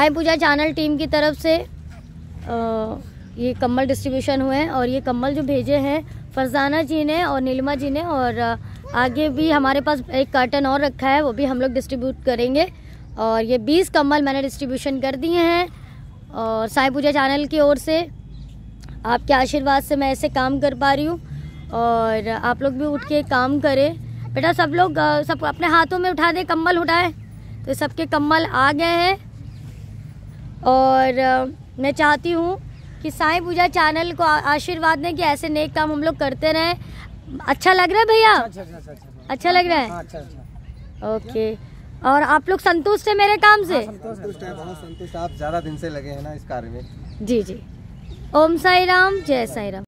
आय पूजा channel team की तरफ से आ, ये कम्बल डिस्ट्रीब्यूशन हुए हैं और ये कम्बल जो भेजे हैं फरजाना जी ने और नीलमा जी ने और आगे भी हमारे पास एक कार्टन और रखा है वो भी हम लोग डिस्ट्रीब्यूट करेंगे और ये बीस कम्बल मैंने डिस्ट्रीब्यूशन कर दिए हैं और साई पूजा चैनल की ओर से आपके आशीर्वाद से मैं ऐसे काम कर पा रही हूँ और आप लोग भी उठ के काम करें बेटा सब लोग सब अपने हाथों में उठा दें कम्बल उठाए तो सबके कम्बल आ गए हैं और मैं चाहती हूँ कि साईं पूजा चैनल को आशीर्वाद दें कि ऐसे नेक काम हम लोग करते रहें अच्छा लग रहा है भैया अच्छा, अच्छा, अच्छा, अच्छा, अच्छा। लग रहा है हाँ, ओके और आप लोग संतुष्ट है मेरे काम से हाँ, संतुष्ट है बहुत संतुष्ट आप ज़्यादा दिन से लगे हैं ना इस कार्य में जी जी ओम साई राम जय साई राम